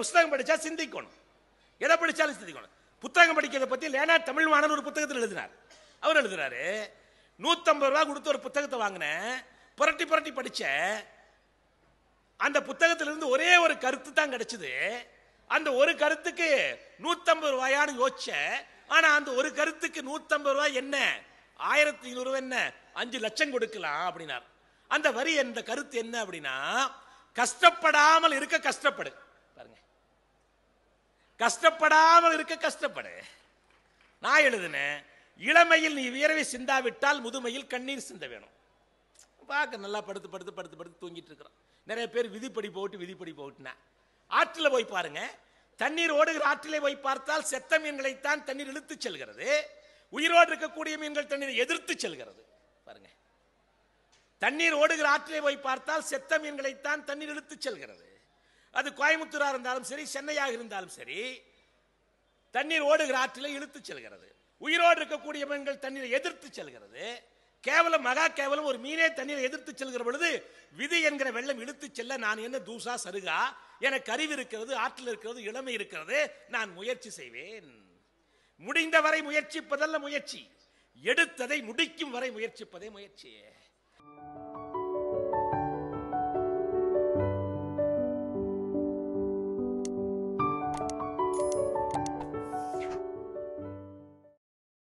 புத்தகம் படித்தா சிந்திக்கணும் எதை படிச்சாலும் சிந்திக்கணும் புத்தகம் படிக்கிறத பற்றி லேனா தமிழ் மாணவர் ஒரு புத்தகத்தில் எழுதினார் அவர் எழுதுறாரு நூற்றம்பது ரூபா கொடுத்து ஒரு புத்தகத்தை வாங்கின புரட்டி புரட்டி படிச்ச அந்த புத்தகத்திலிருந்து ஒரே ஒரு கருத்து தான் கிடைச்சது அந்த ஒரு கருத்துக்கு நூற்றம்பது ரூபாயான்னு யோசிச்ச ஆனால் அந்த ஒரு கருத்துக்கு நூற்றம்பது ரூபாய் என்ன ஆயிரத்தி ஐநூறு என்ன அஞ்சு லட்சம் கொடுக்கலாம் அப்படின்னார் அந்த வரி என்ற கருத்து என்ன அப்படின்னா கஷ்டப்படாமல் இருக்க கஷ்டப்படு கஷ்டப்படாமல் இருக்க கஷ்டப்படு நான் எழுதினேன் இளமையில் நீ வியரவை சிந்தாவிட்டால் முதுமையில் கண்ணீர் சிந்த வேணும் பார்க்க நல்லா படுத்து படுத்து படுத்து படுத்து தூங்கிட்டு இருக்கிறோம் நிறைய பேர் விதிப்படி போட்டு விதிப்படி போட்டுனா ஆற்றில் போய் பாருங்க தண்ணீர் ஓடுகிற ஆற்றிலே போய் பார்த்தால் செத்த மீன்களைத்தான் தண்ணீர் இழுத்து செல்கிறது உயிரோடு இருக்கக்கூடிய மீன்கள் தண்ணீரை எதிர்த்து செல்கிறது பாருங்க தண்ணீர் ஓடுகிற ஆற்றிலே போய் பார்த்தால் செத்த மீன்களைத்தான் தண்ணீர் இழுத்து செல்கிறது அது கோயம்புத்தூராக இருந்தாலும் சரி சென்னையாக இருந்தாலும் சரி தண்ணீர் ஓடுகிற ஆற்றில் இழுத்து செல்கிறது உயிரோடு இருக்கக்கூடிய மீன்கள் தண்ணீரை எதிர்த்து செல்கிறது கேவலம் மகா கேவலம் ஒரு மீனே தண்ணீரை எதிர்த்து செல்கிற பொழுது விதி என்கிற வெள்ளம் இழுத்து செல்ல நான் என்ன தூசா சருகா எனக்கு அறிவு இருக்கிறது ஆற்றில் இருக்கிறது இளமை இருக்கிறது நான் முயற்சி செய்வேன் முடிந்தவரை முயற்சிப்பதல்ல முயற்சி எடுத்ததை முடிக்கும் வரை முயற்சிப்பதே முயற்சி